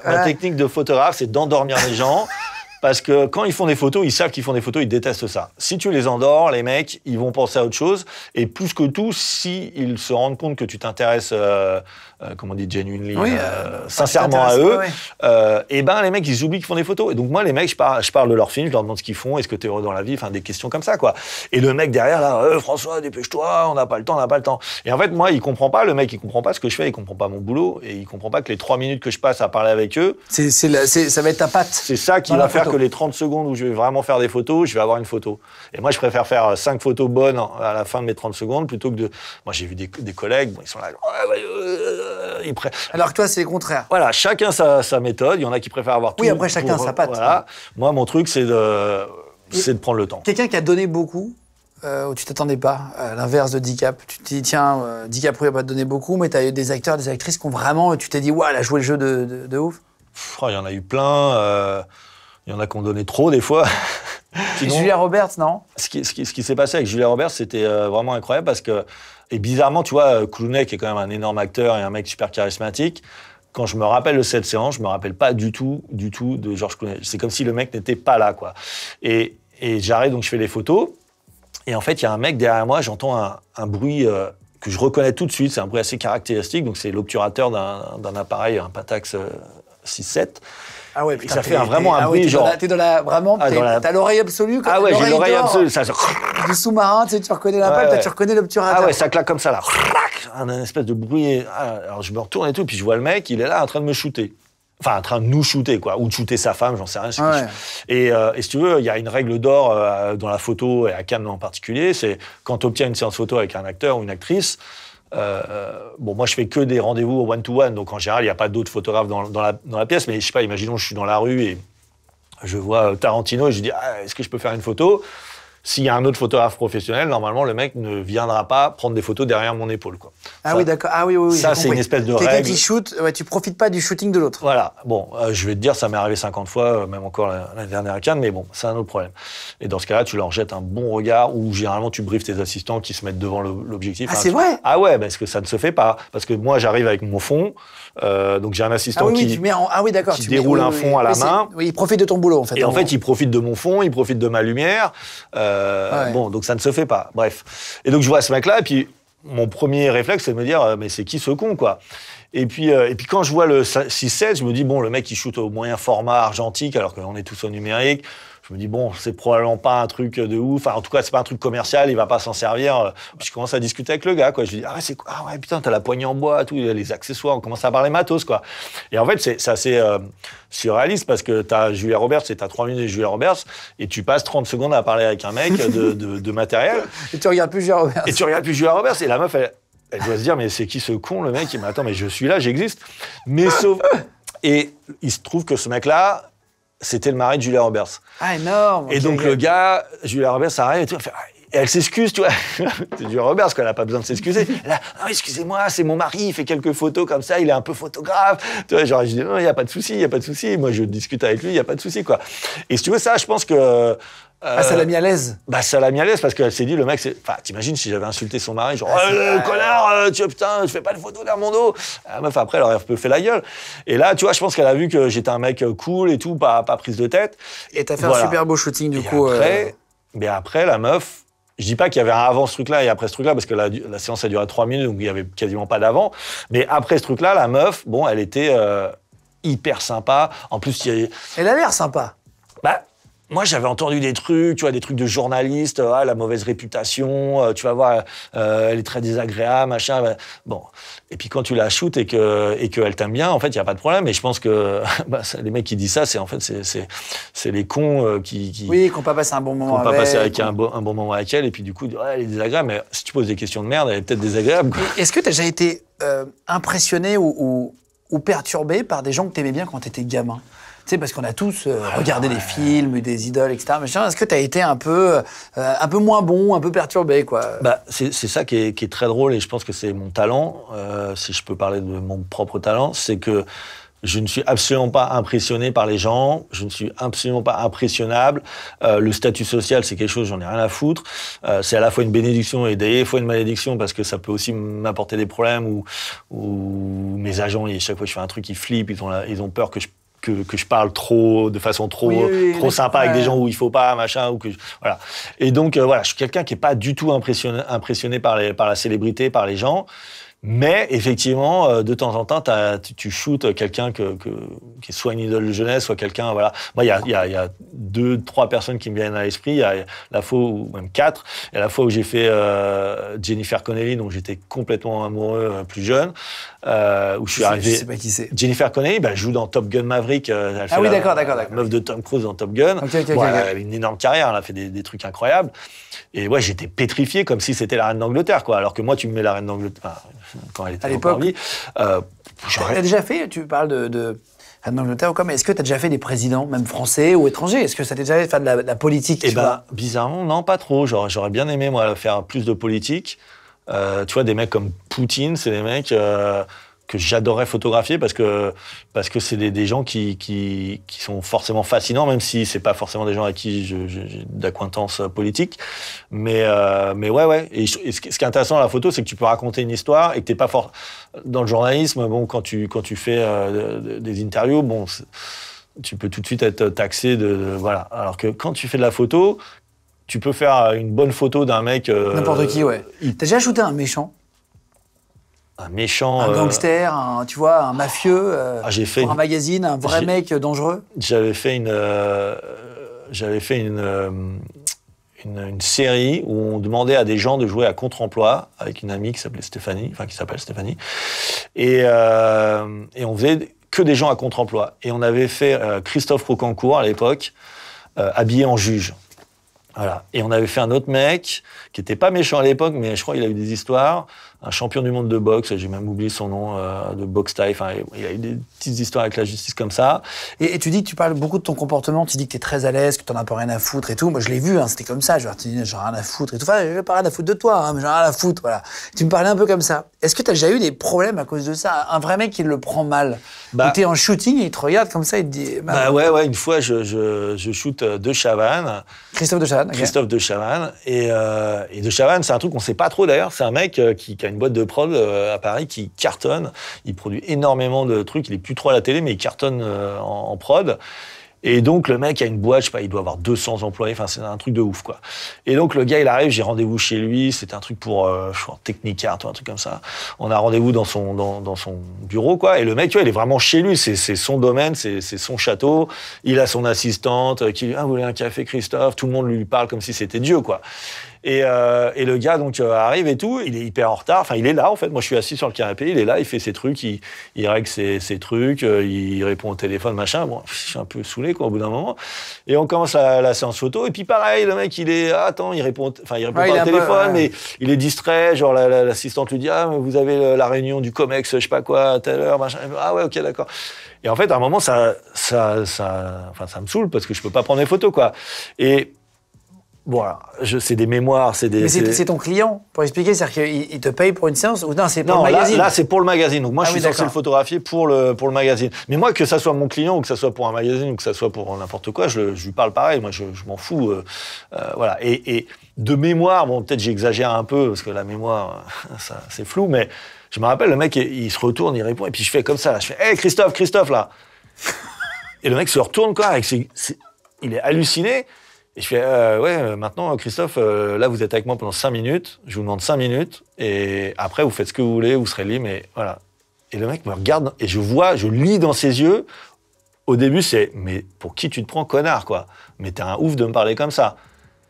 ma, technique de photographe, c'est d'endormir les gens. Parce que quand ils font des photos, ils savent qu'ils font des photos, ils détestent ça. Si tu les endors, les mecs, ils vont penser à autre chose. Et plus que tout, s'ils se rendent compte que tu t'intéresses euh, euh, comment on dit, genuinely, euh, euh sincèrement à eux, et euh, eh ben les mecs, ils oublient qu'ils font des photos. Et donc moi, les mecs, je, parle, je parle de leur film je leur demande ce qu'ils font, est-ce que t'es heureux dans la vie, enfin des questions comme ça, quoi. Et le mec derrière, là, euh, François, dépêche-toi, on n'a pas le temps, on n'a pas le temps. Et en fait, moi, il comprend pas, le mec, il comprend pas ce que je fais, il comprend pas mon boulot, et il comprend pas que les trois minutes que je passe à parler avec eux, c'est, ça va être ta patte. C'est ça qui va faire que les 30 secondes où je vais vraiment faire des photos, je vais avoir une photo. Et moi, je préfère faire 5 photos bonnes à la fin de mes 30 secondes plutôt que de. Moi, j'ai vu des, collègues, ils sont là, alors que toi, c'est le contraire. Voilà, chacun sa, sa, méthode. Il y en a qui préfèrent avoir tout. Oui, après, chacun sa patte. Moi, mon truc, c'est de, de prendre le temps. Quelqu'un qui a donné beaucoup, où euh, tu t'attendais pas, à euh, l'inverse de Dicap. Tu te dis, tiens, euh, DiCaprio n'a pas donné beaucoup, mais tu as eu des acteurs, des actrices qui ont vraiment. Tu t'es dit, waouh, elle a joué le jeu de, de, ouf. Oh, il y en a eu plein. Euh, il y en a qui ont donné trop, des fois. Julia Roberts, non ce qui, ce qui, ce qui s'est passé avec Julia Roberts, c'était vraiment incroyable parce que et bizarrement, tu vois, euh, Clooney, qui est quand même un énorme acteur et un mec super charismatique, quand je me rappelle de cette séance, je me rappelle pas du tout, du tout de Georges Clooney. C'est comme si le mec n'était pas là, quoi. Et, et j'arrête donc je fais les photos. Et en fait, il y a un mec derrière moi, j'entends un, bruit euh, que je reconnais tout de suite. C'est un bruit assez caractéristique. Donc, c'est l'obturateur d'un appareil, un Patax 67. Euh, 6-7. Ah ouais, ça fait vraiment un ah bruit genre. T'es dans la vraiment, ah, t'as l'oreille absolue. Ah ouais, j'ai l'oreille absolue. Ça, Du sous-marin, tu, tu reconnais l'impact, tu reconnais l'obturateur. Ah ouais, ça claque comme ça là. Un, espèce de bruit. Ah, alors je me retourne et tout, puis je vois le mec, il est là en train de me shooter. Enfin, en train de nous shooter, quoi, ou de shooter sa femme, j'en sais rien. Euh, et, si tu veux, il y a une règle d'or euh, dans la photo et à Cannes en particulier, c'est quand tu obtiens une séance photo avec un acteur ou une actrice, euh, bon, moi, je fais que des rendez-vous au one-to-one, donc en général, il n'y a pas d'autres photographes dans, la, pièce. Mais je sais pas, imaginons, je suis dans la rue et je vois Tarantino et je dis ah, est-ce que je peux faire une photo s'il y a un autre photographe professionnel, normalement, le mec ne viendra pas prendre des photos derrière mon épaule. Quoi. Ah oui, d'accord. Ah oui, oui, oui Ça, c'est une espèce de règle. tu profites pas du shooting de l'autre. Voilà. Bon, euh, je vais te dire, ça m'est arrivé 50 fois, euh, même encore la, dernière à Cannes, mais bon, c'est un autre problème. Et dans ce cas-là, tu leur jettes un bon regard ou généralement, tu briefes tes assistants qui se mettent devant l'objectif. Ah, c'est vrai Ah ouais, parce que ça ne se fait pas. Parce que moi, j'arrive avec mon fond. Euh, donc j'ai un assistant qui, ah oui, déroule un fond à la main. il profite de ton boulot en fait. Et en, fait, il profite de mon fond, il profite de ma lumière. Euh, bon, donc ça ne se fait pas. Bref. Et donc je vois ce mec-là, et puis mon premier réflexe, c'est de me dire, euh, mais c'est qui ce con, quoi et puis, et puis quand je vois le 6-7, je me dis, bon, le mec, il shoot au moyen format argentique, alors qu'on est tous au numérique je me dis bon, c'est probablement pas un truc de ouf. en tout cas, c'est pas un truc commercial. Il va pas s'en servir. je commence à discuter avec le gars, quoi. Je lui dis ah ouais, c'est quoi ah ouais putain, t'as la poignée en bois, tout, les accessoires. On commence à parler matos, quoi. Et en fait, c'est assez c'est euh, surréaliste parce que t'as Julia Roberts et t'as 3 minutes de Julia Roberts et tu passes 30 secondes à parler avec un mec de, matériel. et tu regardes plus Julia Roberts. Et tu regardes plus Julia Roberts. Et la meuf, elle, doit se dire mais c'est qui ce con le mec Il m'attend, mais je suis là, j'existe. Mais sauf et il se trouve que ce mec là c'était le mari de Julia Roberts. Ah, énorme. Et donc, le gars, Julia Roberts arrive et tout, fait, et elle s'excuse, tu vois. c'est du Robert, parce qu'elle a pas besoin de s'excuser. Là, a, ah, excusez-moi, c'est mon mari, il fait quelques photos comme ça, il est un peu photographe. Tu vois, genre, je dis, non, il n'y a pas de souci, il n'y a pas de souci. Moi, je discute avec lui, il n'y a pas de souci, quoi. Et si tu veux, ça, je pense que. Euh, ah, ça l'a mis à l'aise Bah, ça l'a mis à l'aise parce qu'elle s'est dit, le mec, c'est. Enfin, t'imagines si j'avais insulté son mari, genre, ah, euh, connard, euh, tu tu putain, je fais pas de photos derrière mon dos. La ah, meuf, après, elle aurait un peu fait la gueule. Et là, tu vois, je pense qu'elle a vu que j'étais un mec euh, cool et tout, pas, pas prise de tête. Et t'as fait un super beau shooting, du coup. Après, Mais après, la meuf, je dis pas qu'il y avait un avant ce truc-là et après ce truc-là, parce que la, séance a duré trois minutes, donc il y avait quasiment pas d'avant. Mais après ce truc-là, la meuf, bon, elle était euh, hyper sympa. En plus, il y Elle a l'air sympa. Bah, moi, j'avais entendu des trucs, tu vois, des trucs de journalistes, ah, la mauvaise réputation, euh, tu vas voir, euh, elle est très désagréable, machin. Bah, bon. Et puis quand tu la shootes et et qu'elle t'aime bien, en fait, il n'y a pas de problème. Et je pense que bah, les mecs qui disent ça, c'est en fait c'est les cons euh, qui, qui oui, qu'on pas passé un bon moment, avec pas passé avec un, bon, un bon moment avec elle. Et puis du coup, elle est désagréable. Mais si tu poses des questions de merde, elle est peut-être désagréable. Est-ce que tu as déjà été impressionné ou, ou, ou perturbé par des gens que tu aimais bien quand tu étais gamin parce qu'on a tous euh, ah, regardé des films, des idoles, etc. Mais est-ce que tu as été un peu, euh, un peu moins bon, un peu perturbé, quoi bah, c'est, ça qui est, qui est, très drôle, et je pense que c'est mon talent, euh, si je peux parler de mon propre talent, c'est que je ne suis absolument pas impressionné par les gens, je ne suis absolument pas impressionnable. le statut social, c'est quelque chose, j'en ai rien à foutre. c'est à la fois une bénédiction et des fois une malédiction parce que ça peut aussi m'apporter des problèmes où, mes agents, chaque fois que je fais un truc, ils flippent, ils ont, ils ont peur que je que, que, je parle trop de façon trop trop sympa avec des gens où il faut pas machin ou que voilà et donc euh, voilà je suis quelqu'un qui est pas du tout impressionné impressionné par les par la célébrité par les gens mais effectivement, euh, de temps en temps, tu, tu shootes quelqu'un que, qui est soit une idole de jeunesse, soit quelqu'un. Voilà. Moi, il y a, deux, trois personnes qui me viennent à l'esprit. Il y a la fois, ou même quatre, et la fois où j'ai fait euh, Jennifer Connelly, dont j'étais complètement amoureux euh, plus jeune, où je suis arrivé. pas qui c'est. Jennifer Connelly, bah, elle joue dans Top Gun Maverick. ah oui, d'accord, d'accord, Meuf de Tom Cruise dans Top Gun. elle a une énorme carrière, elle a fait des, trucs incroyables. Et ouais, j'étais pétrifié comme si c'était la reine d'Angleterre, quoi. Alors que moi, tu me mets la reine d'Angleterre quand elle était à l'époque. Euh, déjà fait, tu parles de, de d'Angleterre ou quoi Mais Est-ce que tu as déjà fait des présidents, même français ou étrangers Est-ce que ça t'est déjà fait de la, politique Eh ben, bizarrement, non, pas trop. J'aurais bien aimé, moi, faire plus de politique. Euh, tu vois, des mecs comme Poutine, c'est des mecs. Euh, que j'adorais photographier parce que parce que c'est des, gens qui, qui, qui, sont forcément fascinants même si c'est pas forcément des gens à qui j'ai d'acquaintance politique mais euh, mais ouais ouais et, ce qui est intéressant à la photo c'est que tu peux raconter une histoire et que t'es pas fort dans le journalisme bon quand tu quand tu fais euh, des interviews bon tu peux tout de suite être taxé de, voilà alors que quand tu fais de la photo tu peux faire une bonne photo d'un mec. Euh, N'importe qui, ouais. T'as déjà shooté un méchant un méchant. Un euh, gangster, un, tu vois, un mafieux. Euh, ah, un magazine, un vrai mec dangereux. J'avais fait une, euh, j'avais fait une, une, série où on demandait à des gens de jouer à contre-emploi avec une amie qui s'appelait Stéphanie, enfin qui s'appelle Stéphanie, et, on faisait que des gens à contre-emploi. Et on avait fait Christophe Rocancourt à l'époque, habillé en juge. Voilà. Et on avait fait un autre mec qui n'était pas méchant à l'époque, mais je crois qu'il a eu des histoires, un champion du monde de boxe, j'ai même oublié son nom, euh, de boxe taille, enfin, il a eu des petites histoires avec la justice comme ça. Et, tu dis, tu parles beaucoup de ton comportement, tu dis que tu es très à l'aise, que tu n'en as pas rien à foutre et tout. Moi, je l'ai vu, hein, c'était comme ça, genre, tu rien à foutre et tout. Enfin, je pas rien à foutre de toi, hein, mais j'en rien à foutre, voilà. Tu me parlais un peu comme ça. Est-ce que tu as déjà eu des problèmes à cause de ça Un vrai mec qui le prend mal. tu bah es en shooting il te regarde comme ça, il te dit. Bah, bah ouais, ouais, une fois, je, je, je shoot euh, De Chavannes. Christophe De Chavannes. Christophe De Chavannes. Et, euh, et De Chavannes, c'est un truc qu'on sait pas trop d'ailleurs, c'est un mec qui, qui a boîte de prod euh, à Paris qui cartonne. Il produit énormément de trucs. Il est plus trop à la télé, mais il cartonne euh, en, prod. Et donc, le mec a une boîte, je sais pas, il doit avoir 200 employés, enfin, c'est un truc de ouf, quoi. Et donc, le gars, il arrive, j'ai rendez-vous chez lui, C'est un truc pour, euh, je Technicart ou un truc comme ça. On a rendez-vous dans son, dans, dans, son bureau, quoi. Et le mec, tu vois, il est vraiment chez lui, c'est son domaine, c'est son château. Il a son assistante euh, qui lui dit, ah, vous voulez un café, Christophe? Tout le monde lui parle comme si c'était Dieu, quoi. Euh, et, le gars donc euh, arrive et tout, il est hyper en retard. Enfin, il est là en fait. Moi, je suis assis sur le canapé, il est là, il fait ses trucs, il, il règle ses, trucs, euh, il répond au téléphone, machin. Bon, je suis un peu saoulé quoi au bout d'un moment. Et on commence la, la, séance photo. Et puis pareil, le mec, il est ah, attends, il répond, enfin, il répond pas au téléphone, mais il est distrait. Genre l'assistante lui dit ah vous avez la réunion du Comex, je sais pas quoi, à telle heure, machin. Ah ouais, ok, d'accord. Et en fait, à un moment, ça, ça, ça, enfin, ça me saoule parce que je peux pas prendre des photos quoi. Et Bon, je, c'est des mémoires, c'est des. Mais c'est, ton client, pour expliquer, c'est-à-dire qu'il te paye pour une séance ou non, c'est pour le magazine là, là, c'est pour le magazine. Donc moi, ah je suis oui, censé le photographier pour le, pour le magazine. Mais moi, que ça soit mon client ou que ça soit pour un magazine ou que ça soit pour n'importe quoi, je, lui parle pareil. Moi, je, m'en fous. Euh, euh, voilà. Et, de mémoire, bon, peut-être j'exagère un peu parce que la mémoire, ça, c'est flou, mais je me rappelle, le mec, il, se retourne, il répond, et puis je fais comme ça, Je fais, hé, Christophe, Christophe, là. et le mec se retourne, quoi, avec il est halluciné. Et je fais, euh, ouais, euh, maintenant, Christophe, euh, là, vous êtes avec moi pendant 5 minutes, je vous demande 5 minutes, et après, vous faites ce que vous voulez, vous serez libre, mais voilà. Et le mec me regarde, et je vois, je lis dans ses yeux, au début, c'est, mais pour qui tu te prends, connard, quoi Mais t'es un ouf de me parler comme ça.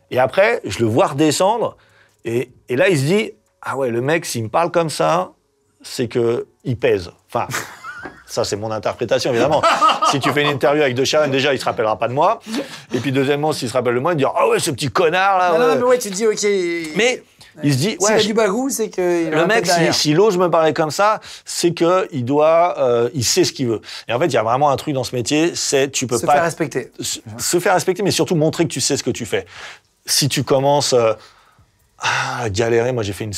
Et après, je le vois redescendre, et, et là, il se dit, ah ouais, le mec, s'il me parle comme ça, c'est que il pèse. Enfin, ça, c'est mon interprétation, évidemment. si tu fais une interview avec De Chavannes, déjà, il se rappellera pas de moi. Et puis, deuxièmement, s'il se rappelle de moi, il dira Ah ouais, ce petit connard là. Non, mais ouais, tu te dis, OK. Mais. Il se dit, ouais, a du bagou, c'est que le mec, si, l'autre je me parlait comme ça, c'est que il doit, euh, il sait ce qu'il veut. Et en fait, il y a vraiment un truc dans ce métier, c'est tu peux pas se faire respecter, se, faire respecter, mais surtout montrer que tu sais ce que tu fais. Si tu commences euh, ah, à galérer. Moi, j'ai fait une,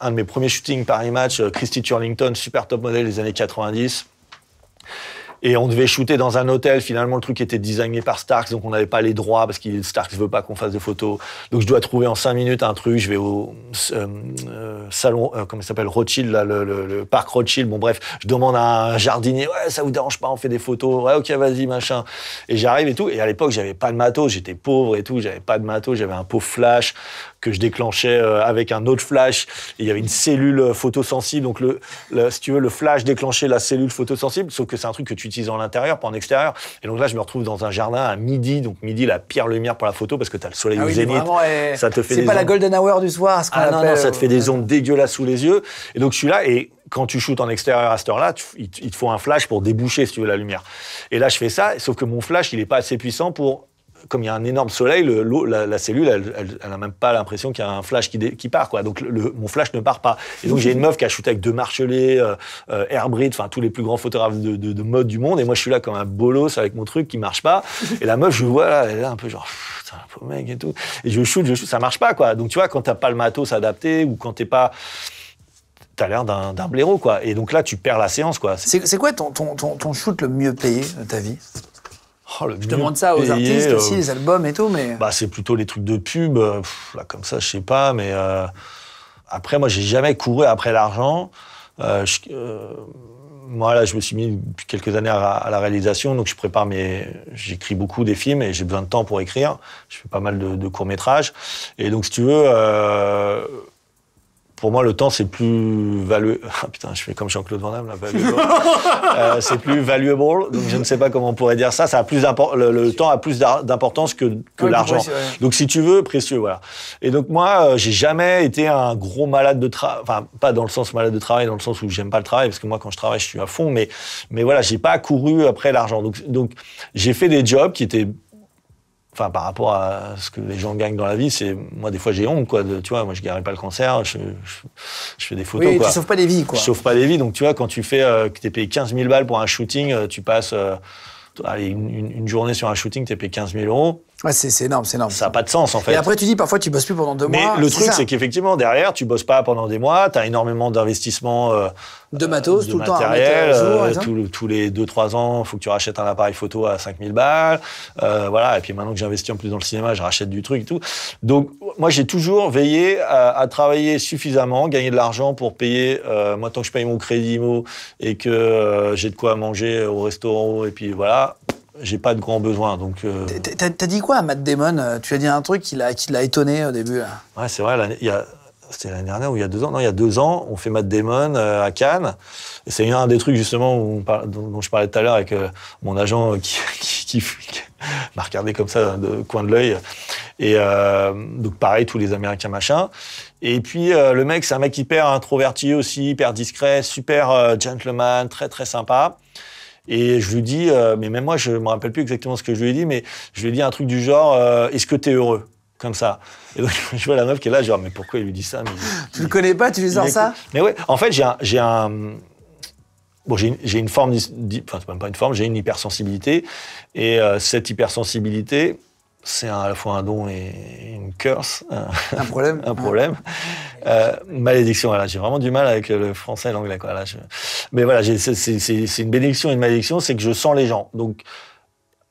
un de mes premiers shootings Paris Match, euh, Christy Turlington, super top modèle des années 90. Et on devait shooter dans un hôtel. Finalement, le truc était designé par Starks, donc on n'avait pas les droits parce que Starks veut pas qu'on fasse de photos. Donc je dois trouver en cinq minutes un truc. Je vais au euh, euh, salon, euh, comment il s'appelle, Rothschild, là, le, parc Rothschild. Bon bref, je demande à un jardinier, ouais, ça vous dérange pas, on fait des photos. Ouais, ok, vas-y, machin. Et j'arrive et tout. Et à l'époque, j'avais pas de matos, j'étais pauvre et tout, j'avais pas de matos, j'avais un pauvre flash que je déclenchais avec un autre flash. il y avait une cellule photosensible, donc le, si tu veux, le flash déclenchait la cellule photosensible, sauf que c'est un truc que tu utilisant l'intérieur, pas en extérieur. Et donc là, je me retrouve dans un jardin à midi. Donc midi, la pire lumière pour la photo parce que tu as le soleil ah au zénith. ça te fait C'est pas la golden hour du soir, ce qu'on ah non, non, ça te fait des euh, ondes dégueulasses sous les yeux. Et donc je suis là et quand tu shoots en extérieur à cette heure-là, il te faut un flash pour déboucher, si tu veux, la lumière. Et là, je fais ça, sauf que mon flash, il n'est pas assez puissant pour comme il y a un énorme soleil, la, cellule, elle n'a même pas l'impression qu'il y a un flash qui, qui part. Quoi. Donc mon flash ne part pas. Et donc j'ai une meuf qui a shooté avec deux marchelets euh, euh enfin tous les plus grands photographes de, mode du monde. Et moi je suis là comme un bolos avec mon truc qui marche pas. Et la meuf, je vois, elle est un peu genre, putain, pauvre mec et tout. Et je shoot, je shoot, ça marche pas. quoi. Donc tu vois, quand t'as pas le matos adapté ou quand t'es pas t'as l'air d'un, blaireau, quoi. Et donc là, tu perds la séance, quoi. C'est, quoi ton, ton, ton, shoot le mieux payé de ta vie Oh, je demande ça aux artistes euh, aussi, les albums et tout, mais. Bah, c'est plutôt les trucs de pub, euh, là, comme ça, je sais pas, mais. Euh, après, moi, j'ai jamais couru après l'argent. moi, là, je me suis mis depuis quelques années à, la réalisation, donc je prépare mes. J'écris beaucoup des films et j'ai besoin de temps pour écrire. Je fais pas mal de, de courts-métrages. Et donc, si tu veux pour moi, le temps, c'est plus valuable. Ah putain, je fais comme Jean-Claude Van Damme, là, euh, c'est plus valuable. Donc, je ne sais pas comment on pourrait dire ça. ça a plus le, le temps a plus d'importance que, l'argent. Donc, si tu veux, précieux, voilà. Et donc, moi, euh, j'ai jamais été un gros malade de travail. Enfin, pas dans le sens malade de travail, dans le sens où j'aime pas le travail, parce que moi, quand je travaille, je suis à fond. Mais, mais voilà, j'ai pas couru après l'argent. Donc, donc j'ai fait des jobs qui étaient enfin par rapport à ce que les gens gagnent dans la vie, c'est moi des fois j'ai honte quoi. De, tu vois, moi je gagne pas le cancer, je, je, fais des photos. Oui, quoi. tu sauves pas des vies quoi. Je sauve pas des vies, donc tu vois quand tu fais euh, que t'es payé 15 000 balles pour un shooting, euh, tu passes euh, allez, une, une, journée sur un shooting, t'es payé 15 000 euros. Ouais, c'est énorme, c'est énorme. Ça n'a pas de sens en fait. Et après, tu dis parfois tu bosses plus pendant deux mois. Mais le truc, c'est qu'effectivement, derrière, tu bosses pas pendant des mois, tu as énormément d'investissements. Euh, de matos, euh, tout le temps à jour, euh, Tous les deux, trois ans, il faut que tu rachètes un appareil photo à 5000 balles. Euh, voilà. Et puis maintenant que j'investis en plus dans le cinéma, je rachète du truc et tout. Donc, moi, j'ai toujours veillé à, travailler suffisamment, gagner de l'argent pour payer. moi, tant que je paye mon crédit IMO et que j'ai de quoi manger au restaurant, et puis voilà, j'ai pas de grands besoins. Donc, euh, t'as, dit quoi à Matt Damon euh, Tu as dit un truc qui l'a, qui l'a étonné au début. Ouais, c'est vrai. Il y a, c'était l'année dernière ou il y a deux ans Non, il y a deux ans, on fait Matt Damon euh, à Cannes. Et c'est un des trucs justement dont, je parlais tout à l'heure avec mon agent qui, qui, m'a regardé comme ça de coin de l'œil. Et donc pareil, tous les Américains machin. Et puis le mec, c'est un mec hyper introverti aussi, hyper discret, super gentleman, très très sympa. Et je lui dis, euh, mais même moi, je me rappelle plus exactement ce que je lui ai dit, mais je lui ai dit un truc du genre, euh, est-ce que t'es heureux comme ça. Et donc, je vois la meuf qui est là, genre, mais pourquoi il lui dit ça Tu le connais pas, tu lui dis ça Mais oui. en fait, j'ai un, j'ai un, Bon, j'ai une, forme, enfin, c'est même pas une forme, j'ai une hypersensibilité. Et euh, cette hypersensibilité, c'est à la fois un don et une curse. Euh, un problème. un problème. Euh, malédiction, voilà. J'ai vraiment du mal avec le français et l'anglais, quoi. Mais voilà, c'est une bénédiction et une malédiction, c'est que je sens les gens. Donc,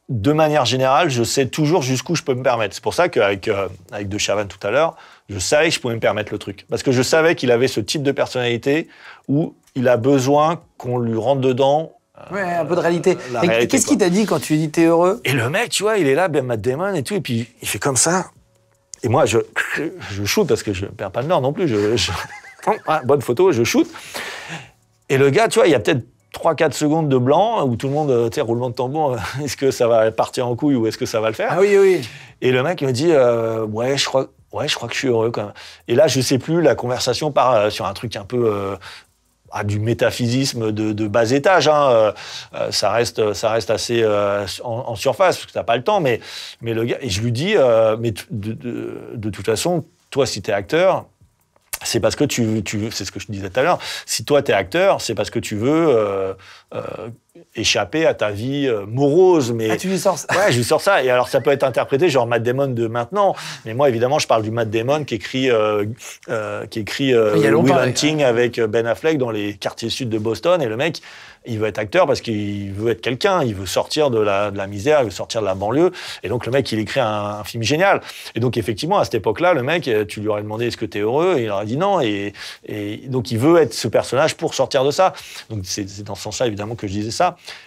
de manière générale, je sais toujours jusqu'où je peux me permettre. C'est pour ça qu'avec euh, avec De Chavannes tout à l'heure, je savais que je pouvais me permettre le truc. Parce que je savais qu'il avait ce type de personnalité où il a besoin qu'on lui rentre dedans euh, ouais, un peu de réalité. qu'est-ce qu'il t'a dit quand tu dis t'es heureux Et le mec, tu vois, il est là, ben Matt Damon et tout, et puis il fait comme ça. Et moi, je, je shoot parce que je perds pas le nord non plus. Je, hein, bonne photo, je shoot. Et le gars, tu vois, il y a peut-être 3-4 secondes de blanc où tout le monde, euh, tu sais, roulement de tambour, euh, est-ce que ça va partir en couille ou est-ce que ça va le faire Ah oui, oui. Et le mec me dit, ouais, je crois, ouais, je crois que je suis heureux quand même. Et là, je sais plus, la conversation part sur un truc un peu ah, du métaphysisme de, bas étage. Hein. Euh, euh, ça reste, ça reste assez euh, en, surface parce que t'as pas le temps. Mais, mais le gars, et je lui dis, mais de, toute façon, toi, si t'es acteur, c'est parce que tu, tu c'est ce que je disais tout à l'heure. Si toi t'es acteur, c'est parce que tu veux échapper à ta vie euh, morose. Mais... Ah, tu lui sors ça Ouais, je lui sors ça. Et alors, ça peut être interprété genre Matt Damon de maintenant. Mais moi, évidemment, je parle du Matt Damon qui écrit, euh, euh qui écrit euh, Hunting avec Ben Affleck dans les quartiers sud de Boston. Et le mec, il veut être acteur parce qu'il veut être quelqu'un. Il veut sortir de la, de la, misère, il veut sortir de la banlieue. Et donc, le mec, il écrit un, film génial. Et donc, effectivement, à cette époque-là, le mec, tu lui aurais demandé est-ce que tu es heureux et Il aurait dit non. Et, et donc, il veut être ce personnage pour sortir de ça. Donc, c'est dans ce sens-là, évidemment, que je disais ça.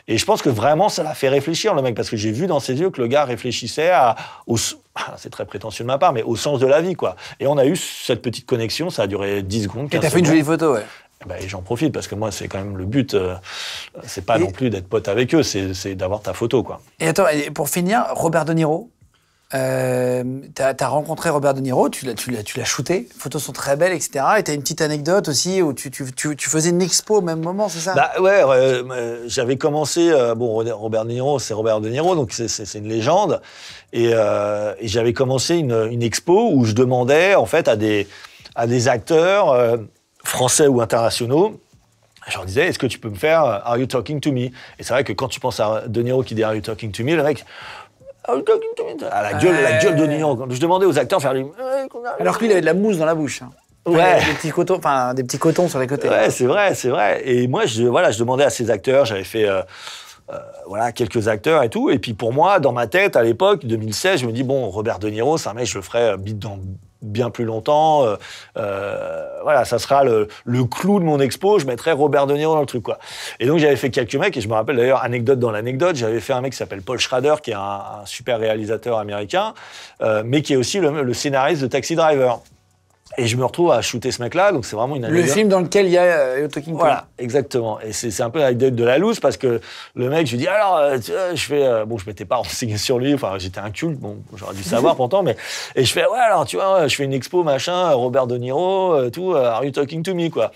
Et je pense que vraiment, ça l'a fait réfléchir, le mec, parce que j'ai vu dans ses yeux que le gars réfléchissait à, au, c'est très prétentieux de ma part, mais au sens de la vie, quoi. Et on a eu cette petite connexion, ça a duré 10 secondes. 15 et t'as fait une jolie photo, ouais. Eh ben, j'en profite parce que moi, c'est quand même le but. Euh, c'est pas non plus d'être pote avec eux, c'est d'avoir ta photo, quoi. Et attends, et pour finir, Robert De Niro euh, tu as, rencontré Robert De Niro, tu l'as shooté, les photos sont très belles, etc. Et tu as une petite anecdote aussi où tu, faisais une expo au même moment, c'est ça bah Ouais, euh, j'avais commencé, euh, bon, Robert De Niro, c'est Robert De Niro, donc c'est une légende. Et, euh, j'avais commencé une, expo où je demandais en fait à des, à des acteurs français ou internationaux je leur disais, est-ce que tu peux me faire Are you talking to me Et c'est vrai que quand tu penses à De Niro qui dit Are you talking to me, le mec, ah, la gueule, la de Niro. je demandais aux acteurs de faire lui. Alors qu'il avait de la mousse dans la bouche. Hein. Ouais. Des petits cotons, enfin des petits cotons sur les côtés. Ouais, c'est vrai, c'est vrai. Et moi, je, voilà, je demandais à ces acteurs, j'avais fait euh, euh, voilà, quelques acteurs et tout. Et puis pour moi, dans ma tête, à l'époque, 2016, je me dis, bon, Robert De Niro, c'est un mec, je le ferais euh, bite dans bien plus longtemps. Euh, euh, voilà, ça sera le, le, clou de mon expo. Je mettrai Robert De Niro dans le truc, quoi. Et donc, j'avais fait quelques mecs, et je me rappelle d'ailleurs, anecdote dans l'anecdote, j'avais fait un mec qui s'appelle Paul Schrader, qui est un, super réalisateur américain, euh, mais qui est aussi le scénariste de Taxi Driver. Et je me retrouve à shooter ce mec-là, donc c'est vraiment une Le film dans lequel il y a euh, Talking Voilà, exactement. Et c'est un peu l'anecdote de la loose parce que le mec, je lui dis alors, euh, tu vois, je fais euh, bon, je m'étais pas renseigné sur lui, enfin j'étais un culte, bon, j'aurais dû savoir pourtant, mais et je fais ouais alors tu vois, je fais une expo machin, euh, Robert De Niro, tout, Are You Talking to Me quoi.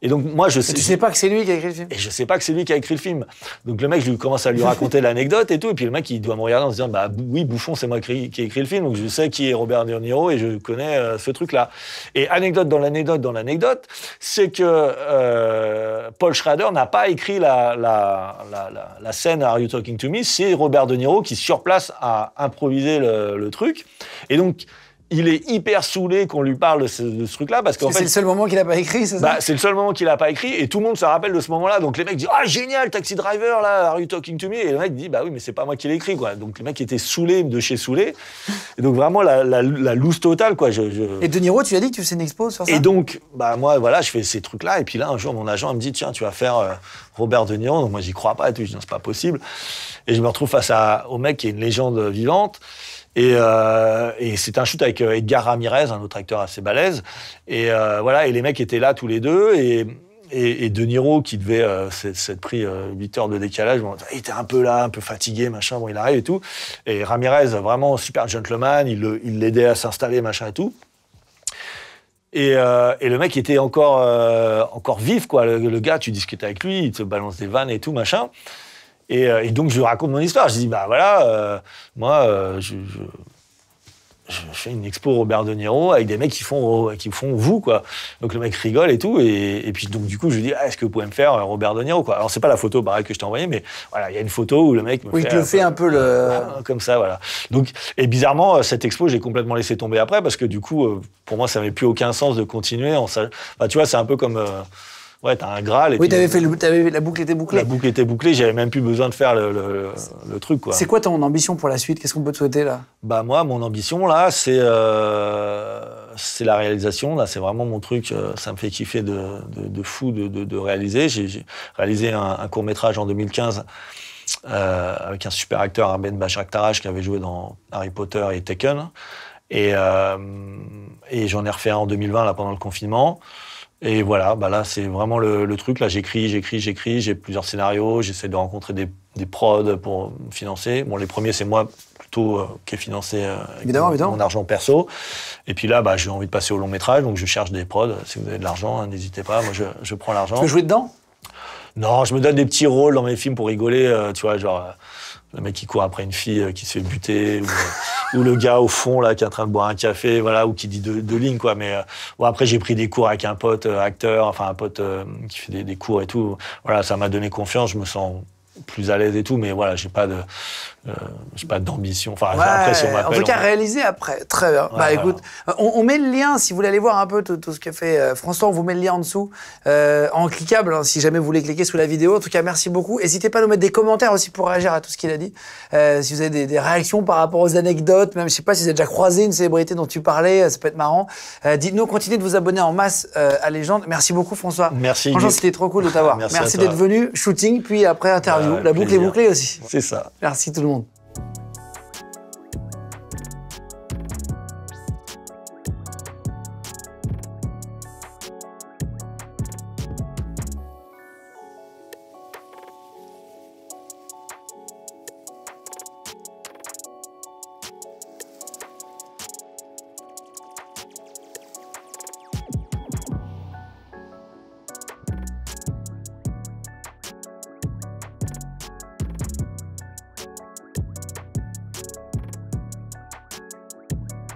Et donc moi je sais. tu sais pas que c'est lui qui a écrit le film. Et je sais pas que c'est lui qui a écrit le film. Donc le mec, je lui commence à lui raconter l'anecdote et tout, et puis le mec il doit me regarder en se disant bah oui Bouffon c'est moi qui ai écrit le film, donc je sais qui est Robert De Niro et je connais ce truc là. Et anecdote dans l'anecdote dans l'anecdote, c'est que euh, Paul Schrader n'a pas écrit la, scène Are You Talking to Me C'est Robert De Niro qui, sur place, a improvisé le, le truc. Et donc, il est hyper saoulé qu'on lui parle de ce, truc-là parce qu'en fait c'est le seul moment qu'il a pas écrit, c'est ça bah, c'est le seul moment qu'il a pas écrit et tout le monde se rappelle de ce moment-là. Donc les mecs disent ah génial Taxi Driver là, Are you talking to me Et le mec dit bah oui mais c'est pas moi qui l'ai écrit quoi. Donc les mecs étaient saoulés de chez saoulés. Et donc vraiment la, la, la loose totale quoi. Je, je... Et De Niro, tu as dit que tu fais une expo sur ça Et donc bah moi voilà je fais ces trucs-là et puis là un jour mon agent me dit tiens tu vas faire euh, Robert De Niro. Donc moi j'y crois pas et tout. Je dis non c'est pas possible. Et je me retrouve face à, au mec qui est une légende vivante. Et, euh, et c'est un shoot avec euh, Edgar Ramirez, un autre acteur assez balèze. Et euh, voilà, et les mecs étaient là tous les deux. Et, et, De Niro, qui devait cette s'être pris 8 heures de décalage, il était un peu là, un peu fatigué, machin, bon, il arrive et tout. Et Ramirez, vraiment super gentleman, il l'aidait à s'installer, machin et tout. Et, le mec était encore, encore vif, quoi. Le, le, gars, tu discutais avec lui, il te balance des vannes et tout, machin. Euh, et, donc, je raconte mon histoire. Je dis, bah voilà, euh, moi, euh, je, je, fais une expo Robert De Niro avec des mecs qui font, qui font vous, quoi. Donc, le mec rigole et tout. Et, puis, donc, du coup, je lui dis, ah, est-ce que vous pouvez me faire Robert De Niro, quoi. Alors, c'est pas la photo, que je t'ai envoyée, mais voilà, il y a une photo où le mec me fait. Oui, te fait un peu le. Comme ça, voilà. Donc, et bizarrement, cette expo, j'ai complètement laissé tomber après parce que, du coup, pour moi, ça n'avait plus aucun sens de continuer. Enfin, tu vois, c'est un peu comme. Ouais, t'as un Graal. oui, euh, t'avais fait, la boucle était bouclée. La boucle était bouclée, j'avais même plus besoin de faire le, truc, quoi. C'est quoi ton ambition pour la suite Qu'est-ce qu'on peut te souhaiter, là Bah, moi, mon ambition, là, c'est euh, la réalisation. Là, c'est vraiment mon truc. Euh, ça me fait kiffer de, fou de, réaliser. J'ai réalisé un, court-métrage en 2015 avec un super acteur, Arben Akhtaraj, qui avait joué dans Harry Potter et Taken. Et, et j'en ai refait un en 2020, là, pendant le confinement. Et voilà, bah là, c'est vraiment le, le, truc. Là, j'écris, j'écris, j'écris, j'ai plusieurs scénarios, j'essaie de rencontrer des, des prods pour financer. Bon, les premiers, c'est moi plutôt euh, qui ai financé euh, évidemment, mon, évidemment. mon, argent perso. Et puis là, bah, j'ai envie de passer au long métrage, donc je cherche des prods. Si vous avez de l'argent, hein, n'hésitez pas, moi, je, je prends l'argent. Tu veux jouer dedans Non, je me donne des petits rôles dans mes films pour rigoler, euh, tu vois, genre le mec qui court après une fille euh, qui se fait buter, euh, ou, le gars au fond là qui est en train de boire un café, voilà, ou qui dit deux, lignes quoi. Mais euh, après j'ai pris des cours avec un pote acteur, enfin un pote qui fait des, des, cours et tout. Voilà, ça m'a donné confiance, je me sens plus à l'aise et tout. Mais voilà, j'ai pas de, euh, je sais pas, d'ambition. Enfin, après, En tout cas, réalisé après. Très bien. bah écoute, on, met le lien, si vous voulez aller voir un peu tout, ce qu'a fait euh, François, on vous met le lien en dessous, euh, en cliquable, hein, si jamais vous voulez cliquer sous la vidéo. En tout cas, merci beaucoup. N'hésitez pas à nous mettre des commentaires aussi pour réagir à tout ce qu'il a dit. Euh, si vous avez des, réactions par rapport aux anecdotes, même, je sais pas, si vous avez déjà croisé une célébrité dont tu parlais, ça peut être marrant. Dites-nous, continuez de vous abonner en masse à Légende. Merci beaucoup, François. Merci. Franchement, c'était trop cool de t'avoir. merci, merci d'être venu. Shooting, puis après interview. Bah, la boucle est bouclée aussi. C'est ça. Merci tout le monde.